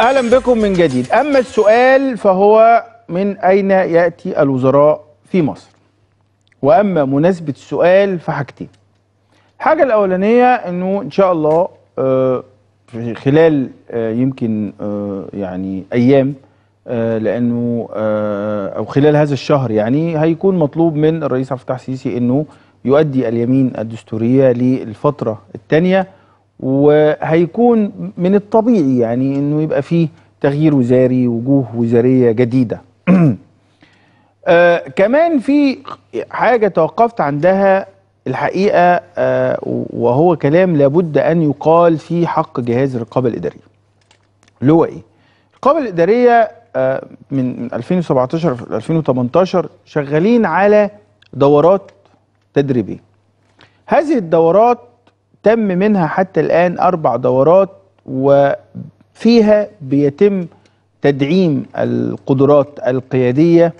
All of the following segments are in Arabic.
اهلا بكم من جديد اما السؤال فهو من اين ياتي الوزراء في مصر واما مناسبه السؤال فحاجتين الحاجه الاولانيه انه ان شاء الله آه، خلال آه، يمكن آه، يعني ايام لانه او خلال هذا الشهر يعني هيكون مطلوب من الرئيس عبد الفتاح السيسي انه يؤدي اليمين الدستوريه للفتره الثانيه وهيكون من الطبيعي يعني انه يبقى فيه تغيير وزاري وجوه وزاريه جديده آه كمان في حاجه توقفت عندها الحقيقه آه وهو كلام لابد ان يقال في حق جهاز الرقابه الاداريه اللي هو ايه الرقابه الاداريه آه من 2017 ل 2018 شغالين على دورات تدريبيه هذه الدورات تم منها حتى الآن أربع دورات وفيها بيتم تدعيم القدرات القيادية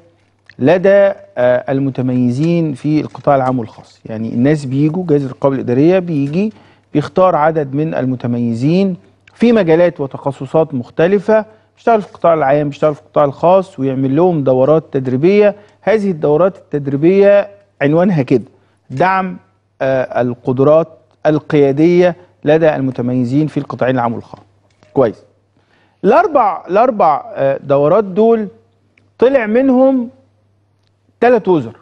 لدى آه، المتميزين في القطاع العام والخاص يعني الناس بيجوا جهاز الرقابة الإدارية بيجي بيختار عدد من المتميزين في مجالات وتخصصات مختلفة بيشتغل في القطاع العام بيشتغل في القطاع الخاص ويعمل لهم دورات تدريبية هذه الدورات التدريبية عنوانها كده دعم آه، القدرات القياديه لدى المتميزين في القطاعين العام والخاص كويس الاربع الاربع آه، دورات دول طلع منهم ثلاث وزر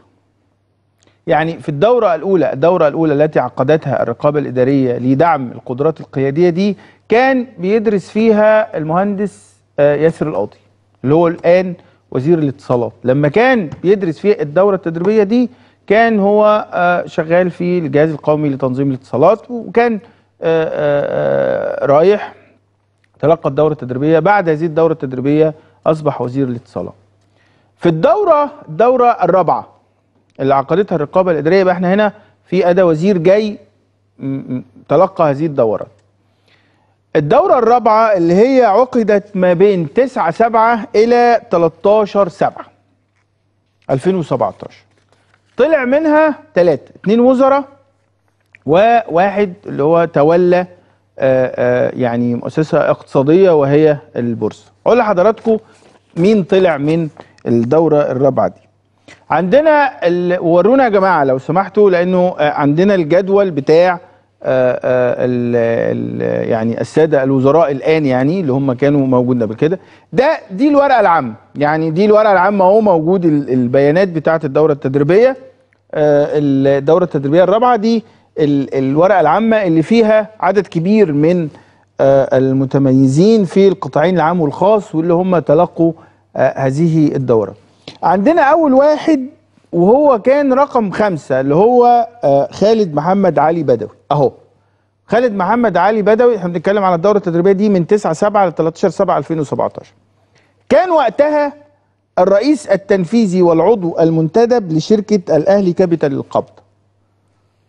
يعني في الدورة الأولى الدورة الأولى التي عقدتها الرقابة الإدارية لدعم القدرات القيادية دي كان بيدرس فيها المهندس آه، ياسر القاضي اللي هو الآن وزير الاتصالات لما كان بيدرس في الدورة التدريبية دي كان هو آه، شغال في الجهاز القومي لتنظيم الاتصالات وكان آه، آه، رايح تلقى الدورة التدريبية بعد هذه الدورة التدريبية أصبح وزير الاتصالات في الدورة الدورة الرابعة اللي عقدتها الرقابة الإدارية يبقى احنا هنا في أدى وزير جاي تلقى هذه الدورة الدورة الرابعة اللي هي عقدت ما بين 9 7 إلى 13 7 2017 طلع منها ثلاثة اتنين وزراء وواحد اللي هو تولى آه، آه، يعني مؤسسة اقتصادية وهي البورصة أقول لحضراتكم مين طلع من الدورة الرابعة دي عندنا ورونا يا جماعة لو سمحتوا لأنه آه، عندنا الجدول بتاع آآ آآ يعني الساده الوزراء الان يعني اللي هم كانوا موجودين قبل كده ده دي الورقه العامه يعني دي الورقه العامه اهو موجود البيانات بتاعه الدوره التدريبيه آه، الدوره التدريبيه الرابعه دي الورقه العامه اللي فيها عدد كبير من آه، المتميزين في القطاعين العام والخاص واللي هم تلقوا آه، هذه الدوره. عندنا اول واحد وهو كان رقم خمسة اللي هو خالد محمد علي بدوي اهو خالد محمد علي بدوي احنا بنتكلم على الدوره التدريبيه دي من 9 7 ل 13 7 2017 كان وقتها الرئيس التنفيذي والعضو المنتدب لشركة الأهلي كابيتال للقبض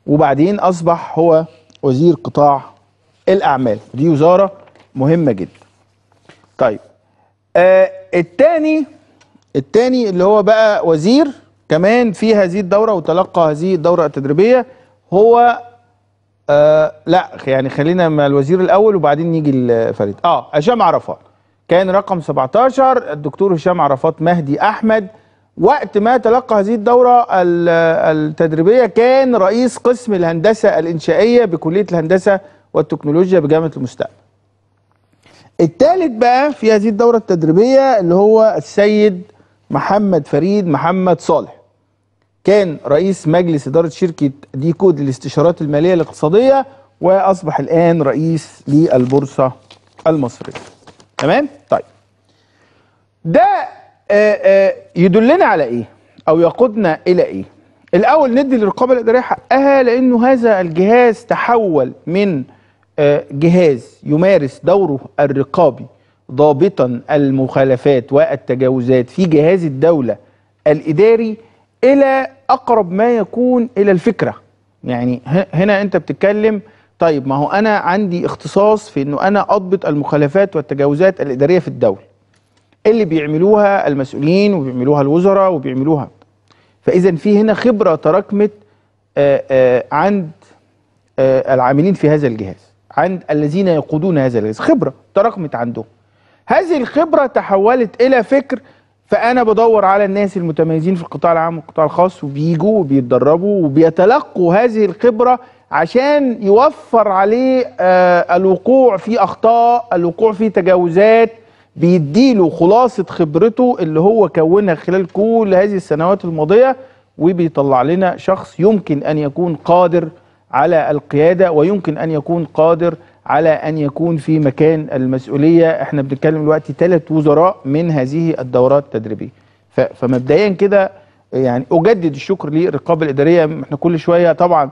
وبعدين أصبح هو وزير قطاع الأعمال دي وزارة مهمة جدا طيب آه التاني التاني اللي هو بقى وزير كمان في هذه الدورة وتلقى هذه الدورة التدريبية هو آه لا يعني خلينا مع الوزير الأول وبعدين نيجي لفريد اه هشام عرفات كان رقم 17 الدكتور هشام عرفات مهدي أحمد وقت ما تلقى هذه الدورة التدريبية كان رئيس قسم الهندسة الإنشائية بكلية الهندسة والتكنولوجيا بجامعة المستقبل الثالث بقى في هذه الدورة التدريبية اللي هو السيد محمد فريد محمد صالح كان رئيس مجلس إدارة شركة ديكود للاستشارات المالية الاقتصادية وأصبح الآن رئيس للبورصة المصرية تمام طيب ده آه، آه، يدلنا على ايه او يقودنا الى ايه الاول ندي للرقابه الاداريه حقها لانه هذا الجهاز تحول من آه، جهاز يمارس دوره الرقابي ضابطا المخالفات والتجاوزات في جهاز الدوله الاداري الى اقرب ما يكون الى الفكره يعني هنا انت بتتكلم طيب ما هو انا عندي اختصاص في انه انا اضبط المخالفات والتجاوزات الاداريه في الدوله إيه اللي بيعملوها المسؤولين وبيعملوها الوزراء وبيعملوها فاذا في هنا خبره تراكمت آه، آه، عند آه، العاملين في هذا الجهاز عند الذين يقودون هذا الجهاز خبره تراكمت عندهم هذه الخبره تحولت الى فكر فانا بدور على الناس المتميزين في القطاع العام والقطاع الخاص وبيجوا وبيتدربوا وبيتلقوا هذه الخبره عشان يوفر عليه آه، الوقوع في اخطاء الوقوع في تجاوزات بيديله خلاصه خبرته اللي هو كونها خلال كل هذه السنوات الماضيه وبيطلع لنا شخص يمكن ان يكون قادر على القياده ويمكن ان يكون قادر على ان يكون في مكان المسؤوليه احنا بنتكلم دلوقتي ثلاث وزراء من هذه الدورات التدريبيه فمبدئيا كده يعني اجدد الشكر للرقابه الاداريه احنا كل شويه طبعا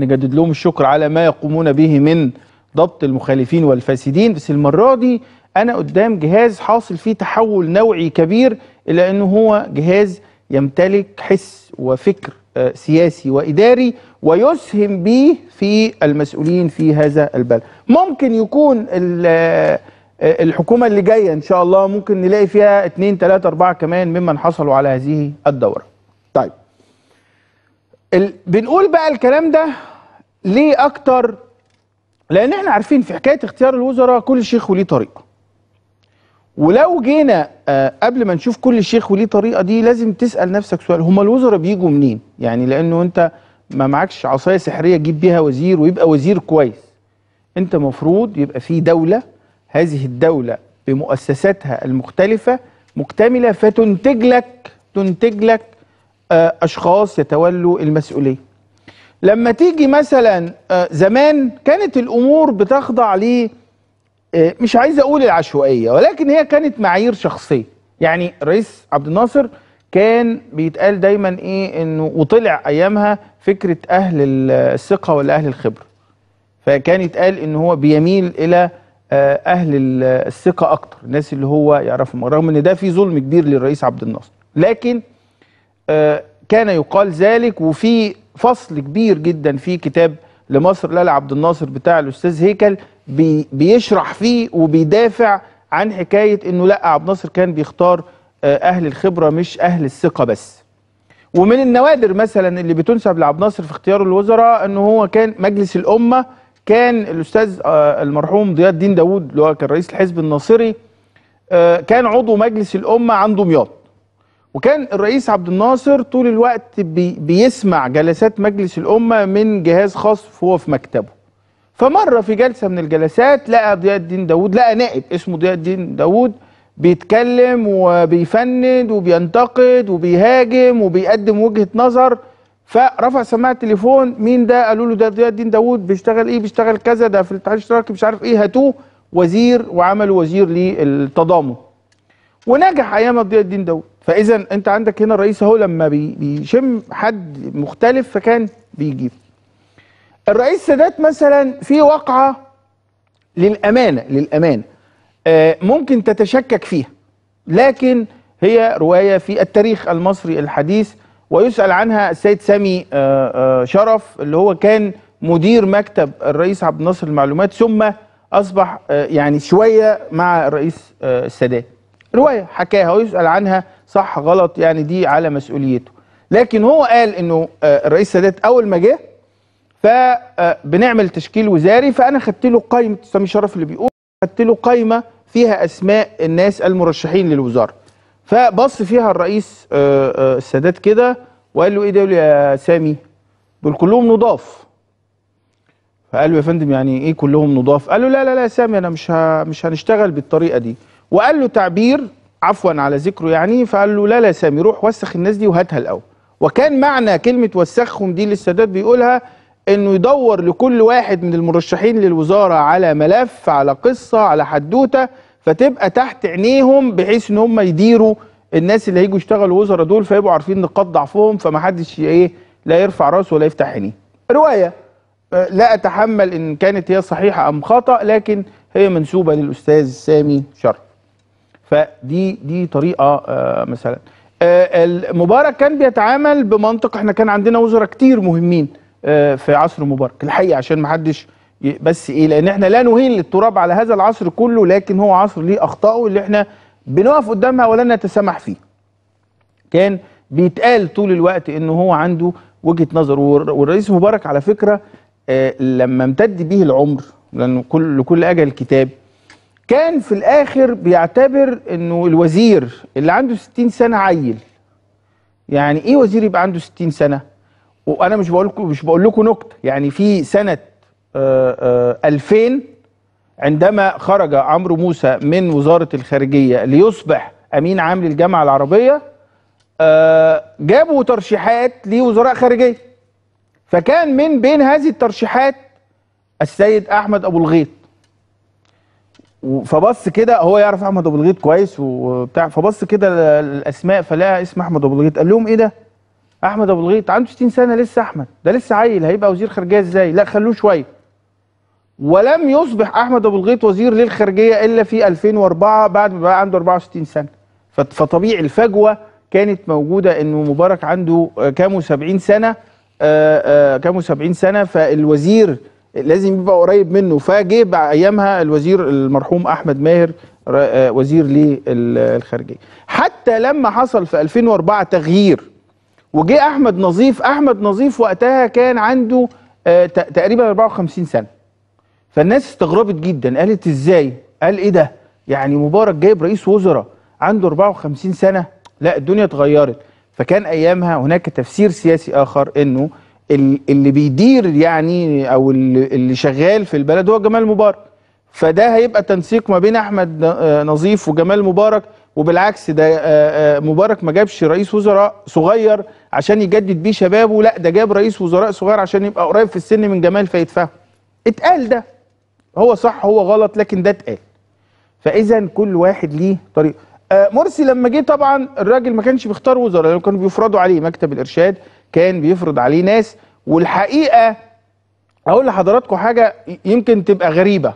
نجدد لهم الشكر على ما يقومون به من ضبط المخالفين والفاسدين بس المرة دي أنا قدام جهاز حاصل فيه تحول نوعي كبير إلى أنه هو جهاز يمتلك حس وفكر آه، سياسي وإداري ويسهم به في المسؤولين في هذا البلد ممكن يكون آه، الحكومة اللي جاية إن شاء الله ممكن نلاقي فيها 2 3 4 كمان ممن حصلوا على هذه الدورة طيب بنقول بقى الكلام ده ليه اكتر لان احنا عارفين في حكايه اختيار الوزراء كل شيخ وليه طريقه ولو جينا آه، قبل ما نشوف كل شيخ وليه طريقه دي لازم تسال نفسك سؤال هما الوزراء بيجوا منين يعني لانه انت ما معكش عصايه سحريه تجيب بيها وزير ويبقى وزير كويس انت مفروض يبقى في دوله هذه الدوله بمؤسساتها المختلفه مكتمله فتنتج لك تنتج لك آه، اشخاص يتولوا المسؤوليه لما تيجي مثلا آه، زمان كانت الامور بتخضع ل آه، مش عايز اقول العشوائيه ولكن هي كانت معايير شخصيه يعني الرئيس عبد الناصر كان بيتقال دايما ايه انه وطلع ايامها فكره اهل الثقه ولا اهل الخبره فكان يتقال ان هو بيميل الى آه، اهل الثقه اكتر الناس اللي هو يعرفهم رغم ان ده في ظلم كبير للرئيس عبد الناصر لكن كان يقال ذلك وفي فصل كبير جدا في كتاب لمصر لالا عبد الناصر بتاع الاستاذ هيكل بي بيشرح فيه وبيدافع عن حكايه انه لا عبد الناصر كان بيختار آه، اهل الخبره مش اهل الثقه بس. ومن النوادر مثلا اللي بتنسب لعبد الناصر في اختيار الوزراء ان هو كان مجلس الامه كان الاستاذ آه، المرحوم ضياء الدين داوود اللي هو كان رئيس الحزب الناصري آه، كان عضو مجلس الامه عنده دمياط. وكان الرئيس عبد الناصر طول الوقت بي بيسمع جلسات مجلس الأمة من جهاز خاص وهو في مكتبه فمرة في جلسة من الجلسات لقى ضياء الدين داوود لقى نائب اسمه ضياء الدين داوود بيتكلم وبيفند وبينتقد وبيهاجم وبيقدم وجهة نظر فرفع سماعة التليفون مين ده قالوا له ده ضياء الدين داوود بيشتغل ايه بيشتغل كذا ده في الاتحاد الاشتراكي مش عارف ايه هاتوه وزير وعملوا وزير للتضامن ونجح ايام ضياء الدين داوود فاذا انت عندك هنا الرئيس اهو لما بيشم حد مختلف فكان بيجيب الرئيس سادات مثلا في واقعه للامانه للامانه آه، ممكن تتشكك فيها لكن هي روايه في التاريخ المصري الحديث ويسال عنها السيد سامي آه، آه، شرف اللي هو كان مدير مكتب الرئيس عبد الناصر المعلومات ثم اصبح يعني شويه مع الرئيس السادات روايه حكاها ويسال عنها صح غلط يعني دي على مسؤوليته لكن هو قال انه آه، الرئيس السادات اول ما جه فبنعمل آه، تشكيل وزاري فانا خدت له قائمه سامي شرف اللي بيقول خدت له قائمه فيها اسماء الناس المرشحين للوزاره فبص فيها الرئيس آه، السادات كده وقال له ايه دول يا سامي دول كلهم نضاف فقال له يا فندم يعني ايه كلهم نضاف قال له لا لا لا يا سامي انا مش مش هنشتغل بالطريقه دي وقال له تعبير عفوا على ذكره يعني فقال له لا لا يا سامي روح وسخ الناس دي وهاتها الاول وكان معنى كلمه وسخهم دي للسادات بيقولها انه يدور لكل واحد من المرشحين للوزاره على ملف على قصه على حدوته فتبقى تحت عينيهم بحيث ان هم يديروا الناس اللي هيجوا يشتغلوا وزراء دول فيبقوا عارفين نقاط ضعفهم فمحدش ايه لا يرفع راسه ولا يفتح عينيه. روايه آه، لا اتحمل ان كانت هي صحيحه ام خطا لكن هي منسوبه للاستاذ سامي شرف. فدي دي طريقه آه، مثلا آه، مبارك كان بيتعامل بمنطق احنا كان عندنا وزراء كتير مهمين آه، في عصر مبارك الحقيقه عشان ما حدش بس ايه لان احنا لا نهين للتراب على هذا العصر كله لكن هو عصر ليه اخطائه اللي احنا بنقف قدامها ولن نتسامح فيه كان بيتقال طول الوقت ان هو عنده وجهه نظر والرئيس مبارك على فكره لما امتد به العمر لانه كل لكل اجل كتاب كان في الاخر بيعتبر انه الوزير اللي عنده 60 سنه عيل يعني ايه وزير يبقى عنده 60 سنه وانا مش بقول لكم مش بقول لكم نكته يعني في سنه 2000 آه، آه، عندما خرج عمرو موسى من وزاره الخارجيه ليصبح امين عام للجامعه العربيه آه، جابوا ترشيحات لوزراء خارجيه فكان من بين هذه الترشيحات السيد احمد ابو الغيط فبص كده هو يعرف احمد ابو الغيط كويس وبتاع فبص كده الاسماء فلقى اسم احمد ابو الغيط قال لهم ايه ده؟ احمد ابو الغيط عنده 60 سنه لسه احمد ده لسه عيل هيبقى وزير خارجيه ازاي؟ لا خلوه شويه. ولم يصبح احمد ابو الغيط وزير للخارجيه الا في 2004 بعد ما بقى عنده 64 سنه. فطبيعي الفجوه كانت موجوده انه مبارك عنده كام و 70 سنه آه، آه، كام و 70 سنه فالوزير لازم يبقى قريب منه فجه ايامها الوزير المرحوم احمد ماهر آه، وزير للخارجيه حتى لما حصل في 2004 تغيير وجه احمد نظيف احمد نظيف وقتها كان عنده آه، تقريبا 54 سنه فالناس استغربت جدا قالت ازاي قال ايه ده يعني مبارك جايب رئيس وزراء عنده 54 سنه لا الدنيا اتغيرت فكان ايامها هناك تفسير سياسي اخر انه اللي بيدير يعني او اللي شغال في البلد هو جمال مبارك فده هيبقى تنسيق ما بين احمد آه، نظيف وجمال مبارك وبالعكس ده آه، آه، مبارك ما جابش رئيس وزراء صغير عشان يجدد بيه شبابه لا ده جاب رئيس وزراء صغير عشان يبقى قريب في السن من جمال فيتفهم اتقال ده هو صح هو غلط لكن ده اتقال فاذا كل واحد ليه طريقه مرسي لما جه طبعا الراجل ما كانش بيختار وزراء لانه كانوا بيفرضوا عليه مكتب الارشاد كان بيفرض عليه ناس والحقيقه اقول لحضراتكم حاجه يمكن تبقى غريبه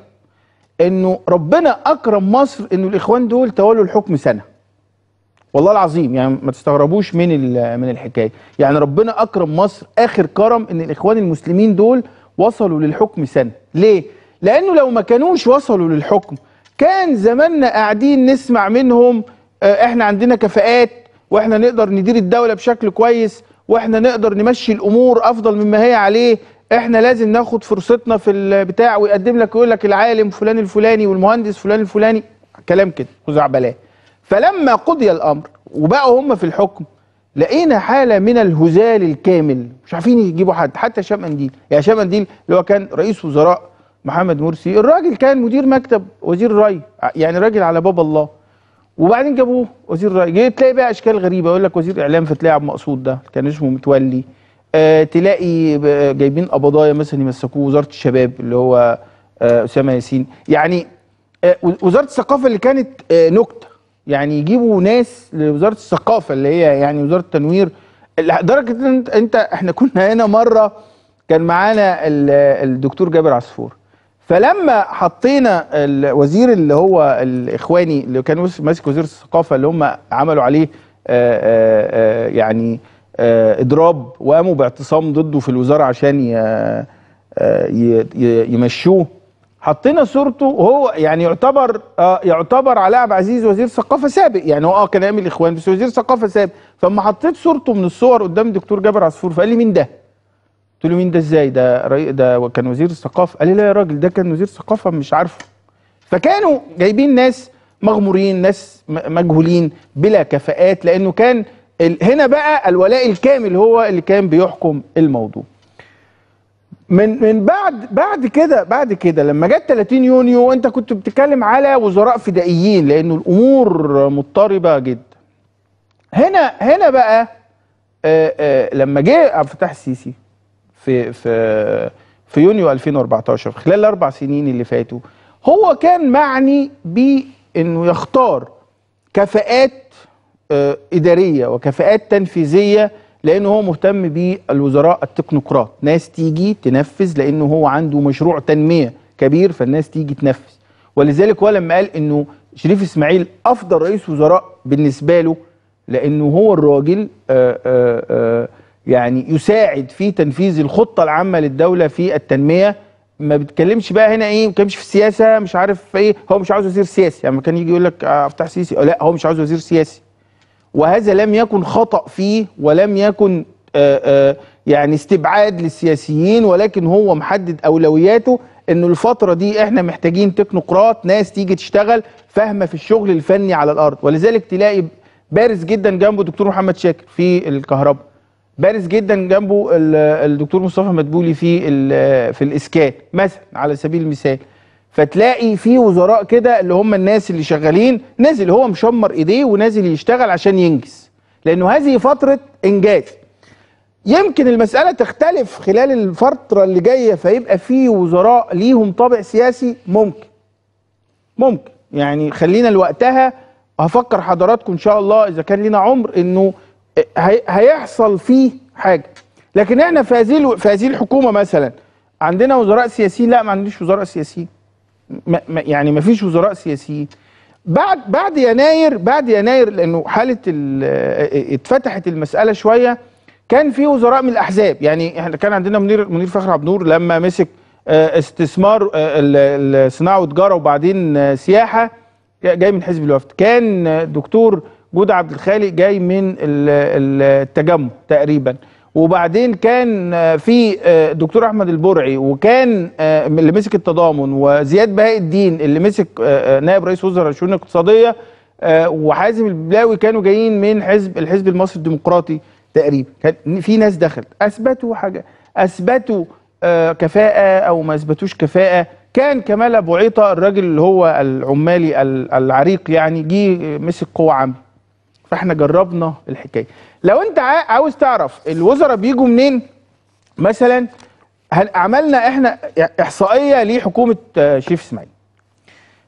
انه ربنا اكرم مصر انه الاخوان دول تولوا الحكم سنه والله العظيم يعني ما تستغربوش من من الحكايه يعني ربنا اكرم مصر اخر كرم ان الاخوان المسلمين دول وصلوا للحكم سنه ليه لانه لو ما كانوش وصلوا للحكم كان زماننا قاعدين نسمع منهم آه، احنا عندنا كفاءات واحنا نقدر ندير الدوله بشكل كويس واحنا نقدر نمشي الامور افضل مما هي عليه احنا لازم ناخد فرصتنا في البتاع ويقدم لك ويقول لك العالم فلان الفلاني والمهندس فلان الفلاني كلام كده وزعبلاه فلما قضي الامر وبقوا هم في الحكم لقينا حاله من الهزال الكامل مش عارفين يجيبوا حد حتى هشام انديل يا يعني هشام انديل اللي هو كان رئيس وزراء محمد مرسي الراجل كان مدير مكتب وزير الري يعني راجل على باب الله وبعدين جابوه وزير الرأي جه يعني تلاقي بقى اشكال غريبه يقول لك وزير اعلام فتلاقي عبد المقصود ده كان اسمه متولي آه تلاقي جايبين قبضايا مثلا يمسكوه وزاره الشباب اللي هو آه اسامه ياسين يعني آه وزاره الثقافه اللي كانت آه نكته يعني يجيبوا ناس لوزاره الثقافه اللي هي يعني وزاره التنوير لدرجه ان انت احنا كنا هنا مره كان معانا آه، الدكتور جابر عصفور فلما حطينا الوزير اللي هو الاخواني اللي كان ماسك وزير الثقافه اللي هم عملوا عليه آآ آه، آآ آه، آه، يعني آآ اضراب وقاموا باعتصام ضده في الوزاره عشان يمشوه حطينا صورته وهو يعني يعتبر آه يعتبر علاء عبد العزيز وزير ثقافه سابق يعني هو اه كان امين الاخوان بس وزير ثقافه سابق فلما حطيت صورته من الصور قدام الدكتور جابر عصفور فقال لي مين ده؟ قلت له مين ده ازاي ده ده كان وزير الثقافه قال لي لا يا راجل ده كان وزير الثقافه مش عارفه فكانوا جايبين ناس مغمورين ناس مجهولين بلا كفاءات لانه كان هنا بقى الولاء الكامل هو اللي كان بيحكم الموضوع من من بعد بعد كده بعد كده لما جت 30 يونيو انت كنت بتتكلم على وزراء فدائيين لانه الامور مضطربه جدا هنا هنا بقى آآ آآ لما جه عبد الفتاح السيسي في في في يونيو 2014 في خلال الاربع سنين اللي فاتوا هو كان معني بانه يختار كفاءات آه، اداريه وكفاءات تنفيذيه لانه هو مهتم بالوزراء التكنوقراط ناس تيجي تنفذ لانه هو عنده مشروع تنميه كبير فالناس تيجي تنفذ ولذلك هو لما قال انه شريف اسماعيل افضل رئيس وزراء بالنسبه له لانه هو الراجل آآ آه، آآ آه، يعني يساعد في تنفيذ الخطه العامه للدوله في التنميه ما بتكلمش بقى هنا ايه ما بتكلمش في السياسه مش عارف ايه هو مش عاوز وزير سياسي يعني كان يجي يقول لك آه، افتح سيسي لا هو مش عاوز وزير سياسي وهذا لم يكن خطا فيه ولم يكن آآ آه، آآ آه، يعني استبعاد للسياسيين ولكن هو محدد اولوياته ان الفتره دي احنا محتاجين تكنوقراط ناس تيجي تشتغل فاهمه في الشغل الفني على الارض ولذلك تلاقي بارز جدا جنبه دكتور محمد شاكر في الكهرباء بارز جدا جنبه الدكتور مصطفى مدبولي في في الاسكان مثلا على سبيل المثال فتلاقي في وزراء كده اللي هم الناس اللي شغالين نازل هو مشمر ايديه ونازل يشتغل عشان ينجز لانه هذه فتره انجاز يمكن المساله تختلف خلال الفتره اللي جايه فيبقى في وزراء ليهم طابع سياسي ممكن ممكن يعني خلينا لوقتها هفكر حضراتكم ان شاء الله اذا كان لنا عمر انه هيحصل فيه حاجه لكن احنا في هذه في هذه الحكومه مثلا عندنا وزراء سياسيين لا ما عنديش وزراء سياسيين يعني ما فيش وزراء سياسيين بعد بعد يناير بعد يناير لانه حاله اتفتحت المساله شويه كان في وزراء من الاحزاب يعني احنا كان عندنا منير منير فخر عبد النور لما مسك آه، استثمار آه، الصناعه وتجاره وبعدين آه، سياحه جاي من حزب الوفد كان دكتور جودة عبد الخالق جاي من التجمع تقريبا وبعدين كان آه، في آه، دكتور احمد البرعي وكان آه، اللي مسك التضامن وزياد بهاء الدين اللي مسك نائب رئيس وزراء الشؤون الاقتصاديه وحازم البلاوي كانوا جايين من حزب الحزب المصري الديمقراطي تقريبا كان في ناس دخلت اثبتوا حاجه اثبتوا كفاءه او ما اثبتوش كفاءه كان كمال ابو عيطه الراجل اللي هو العمالي العريق يعني جه مسك قوه عامه فاحنا جربنا الحكايه لو انت عاوز تعرف الوزراء بيجوا منين مثلا عملنا احنا احصائيه لحكومه آه، شريف اسماعيل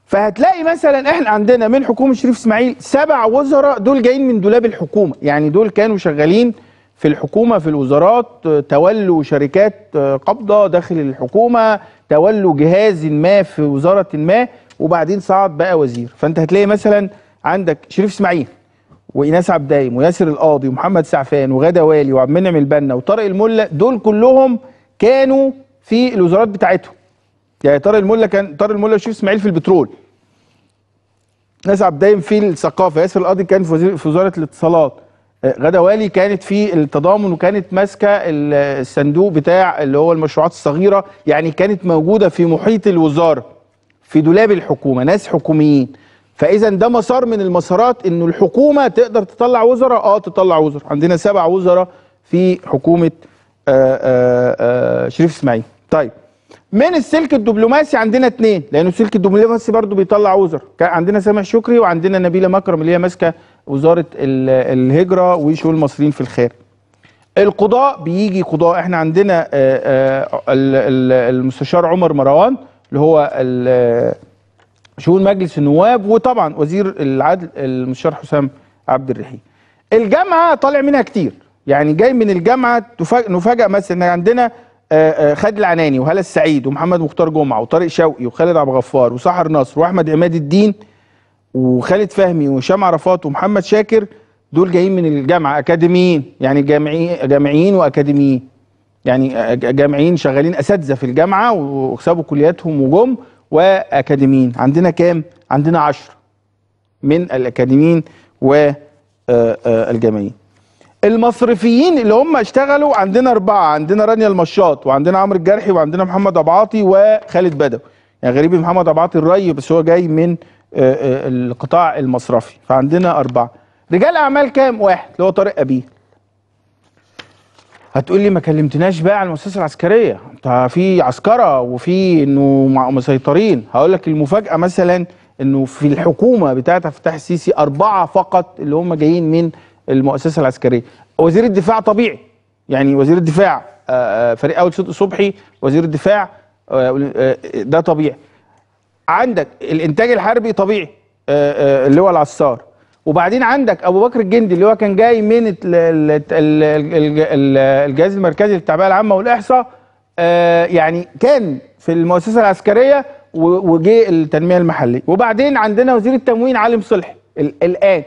فهتلاقي مثلا احنا عندنا من حكومه شريف اسماعيل سبع وزراء دول جايين من دولاب الحكومه يعني دول كانوا شغالين في الحكومه في الوزارات آه، تولوا شركات آه، قبضه داخل الحكومه تولوا جهاز ما في وزاره ما وبعدين صعد بقى وزير فانت هتلاقي مثلا عندك شريف اسماعيل وايناس دايم وياسر القاضي ومحمد سعفان وغاده والي وعبد المنعم البنا وطارق الملا دول كلهم كانوا في الوزارات بتاعتهم يعني طارق الملا كان طارق الملا وشريف اسماعيل في البترول ناس عبد دايم في الثقافه ياسر القاضي كان في وزاره الاتصالات آه، غدا والي كانت في التضامن وكانت ماسكه الصندوق بتاع اللي هو المشروعات الصغيره يعني كانت موجوده في محيط الوزاره في دولاب الحكومه ناس حكوميين فاذا ده مسار من المسارات انه الحكومه تقدر تطلع وزراء اه تطلع وزراء عندنا سبع وزراء في حكومه آآ آه، آآ آه، آه، شريف اسماعيل طيب من السلك الدبلوماسي عندنا اثنين لانه السلك الدبلوماسي برضه بيطلع وزراء عندنا سامح شكري وعندنا نبيله مكرم اللي هي ماسكه وزاره الهجره وشؤون المصريين في الخارج القضاء بيجي قضاء احنا عندنا آآ المستشار عمر مروان اللي هو شؤون مجلس النواب وطبعا وزير العدل المستشار حسام عبد الرحيم الجامعه طالع منها كتير يعني جاي من الجامعه نفاجئ مثلا عندنا آه، آه، خالد العناني وهلا السعيد ومحمد مختار جمعه وطارق شوقي وخالد عبد الغفار وسحر نصر واحمد عماد الدين وخالد فهمي وهشام عرفات ومحمد شاكر دول جايين من الجامعه اكاديميين يعني جامعيين جامعيين واكاديميين يعني آه، جامعيين شغالين اساتذه في الجامعه وسابوا كلياتهم وجم واكاديميين عندنا كام عندنا عشر من الاكاديميين والجامعيين آه، آه، المصرفيين اللي هم اشتغلوا عندنا أربعة عندنا رانيا المشاط وعندنا عمرو الجرحي وعندنا محمد أبعاطي وخالد بدوي يعني غريب محمد أبعاطي الري بس هو جاي من آه، القطاع المصرفي فعندنا أربعة رجال أعمال كام واحد اللي هو طارق أبيه هتقول لي ما كلمتناش بقى على المؤسسه العسكريه انت في عسكره وفي انه مسيطرين هقول لك المفاجاه مثلا انه في الحكومه بتاعت فتح السيسي اربعه فقط اللي هم جايين من المؤسسه العسكريه وزير الدفاع طبيعي يعني وزير الدفاع آه، آه، فريق اول صدق صبحي وزير الدفاع آه، ده طبيعي عندك الانتاج الحربي طبيعي اللواء العصار وبعدين عندك ابو بكر الجندي اللي هو كان جاي من الجهاز المركزي للتعبئه العامه والاحصاء آه، يعني كان في المؤسسه العسكريه وجه التنميه المحليه وبعدين عندنا وزير التموين علي صلحي الان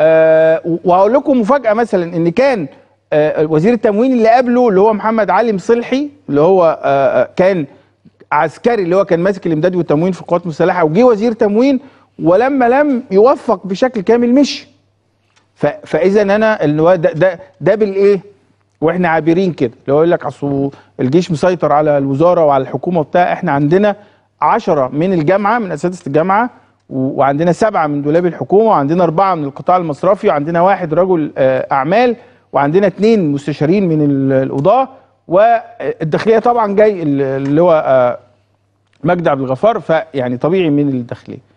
آه، وهقول لكم مفاجاه مثلا ان كان آه، وزير التموين اللي قبله اللي هو محمد علي مصلحي اللي هو كان عسكري اللي هو كان ماسك الامداد والتموين في القوات المسلحه وجه وزير تموين ولما لم يوفق بشكل كامل مشي فاذا انا ده ده, ده بالايه واحنا عابرين كده لو يقول لك اصل الجيش مسيطر على الوزاره وعلى الحكومه وبتاع احنا عندنا عشرة من الجامعه من اساتذه الجامعه وعندنا سبعه من دولاب الحكومه وعندنا اربعه من القطاع المصرفي وعندنا واحد رجل آه، اعمال وعندنا اثنين مستشارين من القضاه والداخليه طبعا جاي اللي هو آه، مجدي عبد الغفار فيعني طبيعي من الداخليه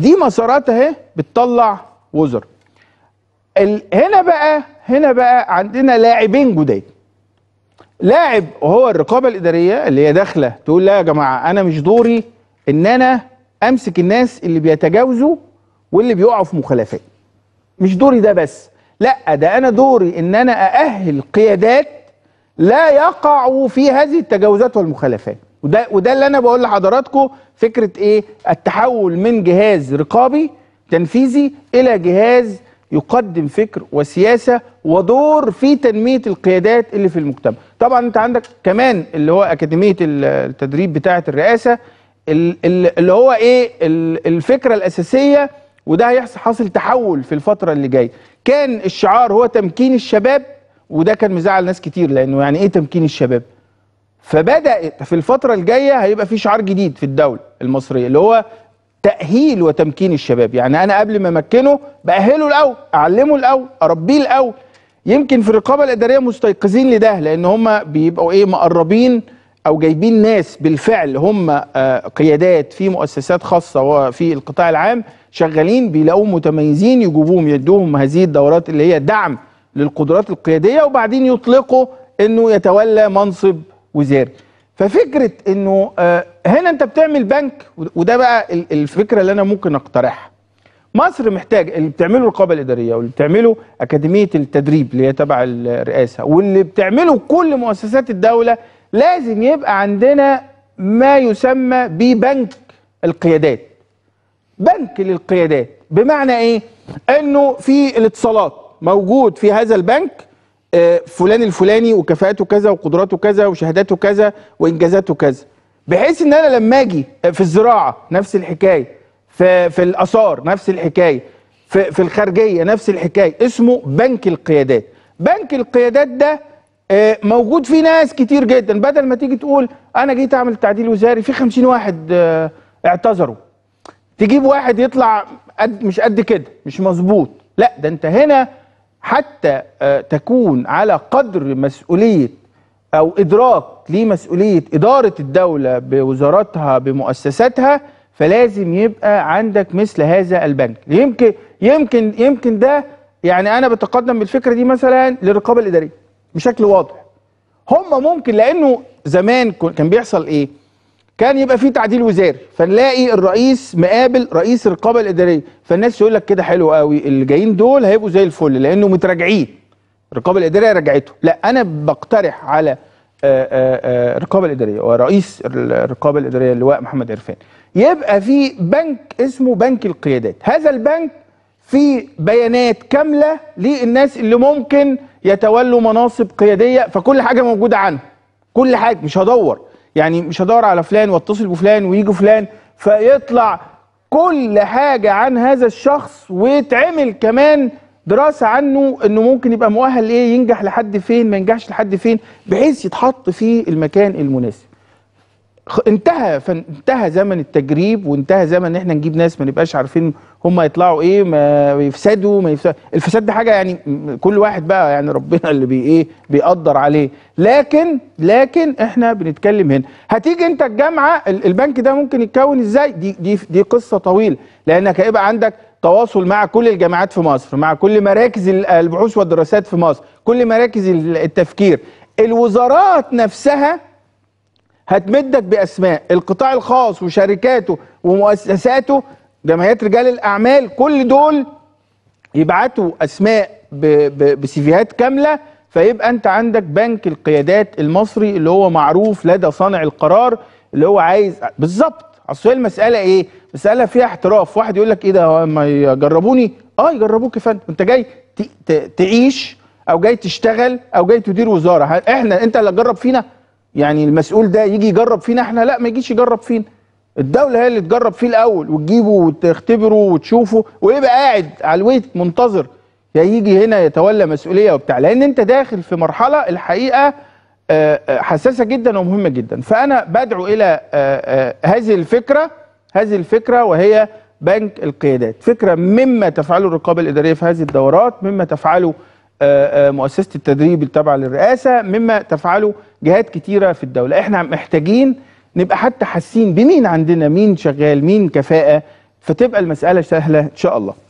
دي مسارات اهي بتطلع وزر ال... هنا بقى هنا بقى عندنا لاعبين جداد لاعب وهو الرقابه الاداريه اللي هي داخله تقول لا يا جماعه انا مش دوري ان انا امسك الناس اللي بيتجاوزوا واللي بيقعوا في مخالفات مش دوري ده بس لا ده انا دوري ان انا ااهل قيادات لا يقعوا في هذه التجاوزات والمخالفات وده وده اللي انا بقول لحضراتكم فكره ايه التحول من جهاز رقابي تنفيذي الى جهاز يقدم فكر وسياسه ودور في تنميه القيادات اللي في المجتمع طبعا انت عندك كمان اللي هو اكاديميه التدريب بتاعه الرئاسه اللي هو ايه الفكره الاساسيه وده هيحصل حاصل تحول في الفتره اللي جايه كان الشعار هو تمكين الشباب وده كان مزعل ناس كتير لانه يعني ايه تمكين الشباب فبدات في الفتره الجايه هيبقى في شعار جديد في الدوله المصريه اللي هو تاهيل وتمكين الشباب يعني انا قبل ما امكنه باهله الاول اعلمه الاول اربيه الاول يمكن في الرقابه الاداريه مستيقظين لده لان هم بيبقوا ايه مقربين او جايبين ناس بالفعل هم آه، قيادات في مؤسسات خاصه وفي القطاع العام شغالين بيلاقوا متميزين يجيبوهم يدوهم هذه الدورات اللي هي دعم للقدرات القياديه وبعدين يطلقوا انه يتولى منصب وزاري ففكره انه آه، هنا انت بتعمل بنك وده بقى الفكره اللي انا ممكن اقترحها مصر محتاج اللي بتعمله القابة الاداريه واللي بتعمله اكاديميه التدريب اللي هي تبع الرئاسه واللي بتعمله كل مؤسسات الدوله لازم يبقى عندنا ما يسمى ببنك القيادات بنك للقيادات بمعنى ايه انه في الاتصالات موجود في هذا البنك آه، فلان الفلاني وكفاءته كذا وقدراته كذا وشهاداته كذا وانجازاته كذا بحيث ان انا لما اجي آه، في الزراعه نفس الحكايه في في الاثار نفس الحكايه في في الخارجيه نفس الحكايه اسمه بنك القيادات بنك القيادات ده آه، موجود فيه ناس كتير جدا بدل ما تيجي تقول انا جيت اعمل تعديل وزاري في 50 واحد اعتذروا تجيب واحد يطلع قد مش قد كده مش مظبوط لا ده انت هنا حتى آه، تكون على قدر مسؤوليه او ادراك لمسؤوليه اداره الدوله بوزاراتها بمؤسساتها فلازم يبقى عندك مثل هذا البنك يمكن يمكن يمكن ده يعني انا بتقدم بالفكره دي مثلا للرقابه الاداريه بشكل واضح هم ممكن لانه زمان كان بيحصل ايه كان يبقى في تعديل وزاري فنلاقي الرئيس مقابل رئيس الرقابه الاداريه فالناس يقول لك كده حلو قوي اللي جايين دول هيبقوا زي الفل لانه متراجعين الرقابه الاداريه رجعته لا انا بقترح على آه، آه، آه، الرقابه الاداريه ورئيس الرقابه الاداريه اللواء محمد عرفان يبقى في بنك اسمه بنك القيادات هذا البنك في بيانات كامله للناس اللي ممكن يتولوا مناصب قياديه فكل حاجه موجوده عنه كل حاجه مش هدور يعني مش هدور على فلان واتصل بفلان ويجي فلان فيطلع كل حاجة عن هذا الشخص ويتعمل كمان دراسة عنه انه ممكن يبقى مؤهل ايه ينجح لحد فين ما ينجحش لحد فين بحيث يتحط في المكان المناسب انتهى انتهى زمن التجريب وانتهى زمن ان احنا نجيب ناس ما نبقاش عارفين هم يطلعوا ايه ما يفسدوا ما يفسدوا الفساد ده حاجه يعني كل واحد بقى يعني ربنا اللي بي ايه بيقدر عليه لكن لكن احنا بنتكلم هنا هتيجي انت الجامعه البنك ده ممكن يتكون ازاي دي دي دي قصه طويله لانك هيبقى عندك تواصل مع كل الجامعات في مصر مع كل مراكز البحوث والدراسات في مصر كل مراكز التفكير الوزارات نفسها هتمدك باسماء القطاع الخاص وشركاته ومؤسساته جمعيات رجال الاعمال كل دول يبعتوا اسماء بسيفيهات كامله فيبقى انت عندك بنك القيادات المصري اللي هو معروف لدى صانع القرار اللي هو عايز بالظبط اصل هي المساله ايه؟ مساله فيها احتراف، واحد يقول لك ايه ده ما يجربوني؟ اه يجربوك يا فندم، انت جاي تعيش او جاي تشتغل او جاي تدير وزاره، احنا انت اللي تجرب فينا؟ يعني المسؤول ده يجي يجرب فينا احنا لا ما يجيش يجرب فينا الدوله هي اللي تجرب فيه الاول وتجيبه وتختبره وتشوفه ويبقى قاعد على الويت منتظر يا يجي هنا يتولى مسؤوليه وبتاع لان انت داخل في مرحله الحقيقه آه، آه، حساسه جدا ومهمه جدا فانا بدعو الى آه، هذه الفكره هذه الفكره وهي بنك القيادات فكره مما تفعله الرقابه الاداريه في هذه الدورات مما تفعله آه، آه، مؤسسه التدريب التابعه للرئاسه مما تفعله جهات كتيره في الدوله احنا محتاجين نبقى حتى حاسين بمين عندنا مين شغال مين كفاءه فتبقى المساله سهله ان شاء الله